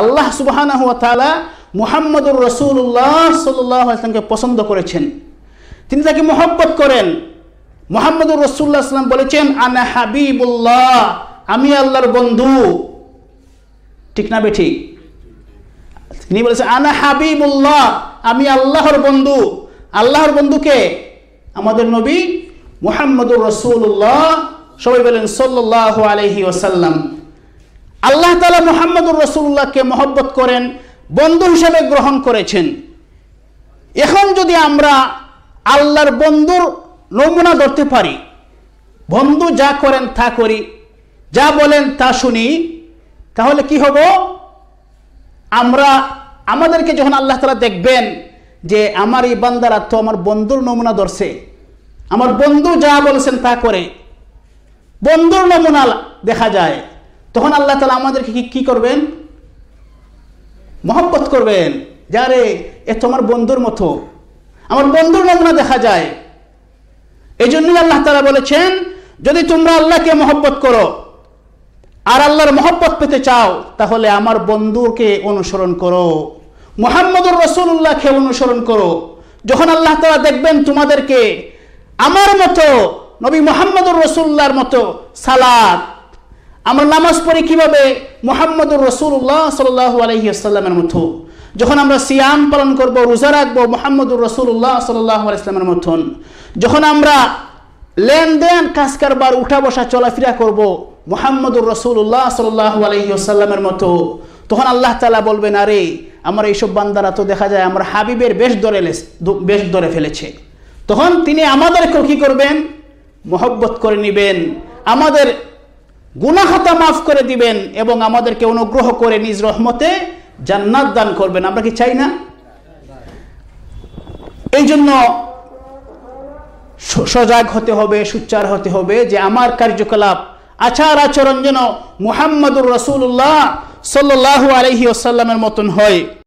আল্লাহ সুবাহ মুহাম্মদুর রসুল্লাহ সাল্লামকে পছন্দ করেছেন তিনি তাকে মোহব্বত করেন মোহাম্মদুর রসুল্লাহ সাল্লাম বলেছেন আনা হাবিবুল্লাহ আমি আল্লাহর বন্ধু ঠিক না বেঠি তিনি বলেছেন আনা হাবিবুল্লাহ আমি আল্লাহর বন্ধু আল্লাহর বন্ধুকে আমাদের নবী মোহাম্মদুর রসুল্লাহ সবাই বলেন সল্লাহ আলহি ওসাল্লাম আল্লাহ তালা মোহাম্মদুর রসুল্লাহকে মহব্বত করেন বন্ধু হিসেবে গ্রহণ করেছেন এখন যদি আমরা আল্লাহর বন্ধুর নমুনা ধরতে পারি বন্ধু যা করেন তা করি যা বলেন তা শুনি তাহলে কি হব আমরা আমাদেরকে যখন আল্লাহ তালা দেখবেন যে আমার এই বান্দারা তো আমার বন্ধুর নমুনা ধরছে আমার বন্ধু যা বলেছেন তা করে বন্ধুর নমুনা দেখা যায় তখন আল্লাহ তালা আমাদেরকে কি করবেন মহব্বত করবেন যারে এ তোমার বন্ধুর মতো আমার বন্ধুর নমুনা দেখা যায় এই জন্যই আল্লাহ তালা বলেছেন যদি তোমরা আল্লাহকে মহব্বত করো আর আল্লাহর মহব্বত পেতে চাও তাহলে আমার বন্ধুকে অনুসরণ করো মোহাম্মদুর রসুল্লাহকে অনুসরণ করো যখন আল্লাহ তালা দেখবেন তোমাদেরকে আমার মতো নবী মোহাম্মদুর রসুল্লাহর মতো সালাদ আমরা নামাজ পড়ি কীভাবে মোহাম্মদুর রসুল্লাহ সাল্লাহ আলহিহাস্লামের মতো যখন আমরা সিয়াম পালন করব রোজা রাখবো মোহাম্মদুর রসুল্লাহ সাল্লাহ আলাইসলামের মতন যখন আমরা লেনদেন কাজ কারবার উঠা বসা চলাফেরা করব মোহাম্মদুর রসুল্লাহ সাল্লাহ আলহিহাস্লামের মতো তখন আল্লাহ তালা বলবেন আরে আমার এইসব বান্দারা তো দেখা যায় আমার হাবিবের বেশ ধরে বেশ ধরে ফেলেছে তখন তিনি আমাদেরকেও কী করবেন মহব্বত করে নেবেন আমাদের গুনাহতা মাফ করে দিবেন এবং আমাদেরকে অনুগ্রহ করে নিজ রহমতে জান্নাত দান করবেন আমরা কি চাই না এই জন্য সজাগ হতে হবে সুচার হতে হবে যে আমার কার্যকলাপ আচার আচরণ যেন মুহাম্মদুর রসুল্লাহ সাল্লাহ আলহি আসাল্লামের মতন হয়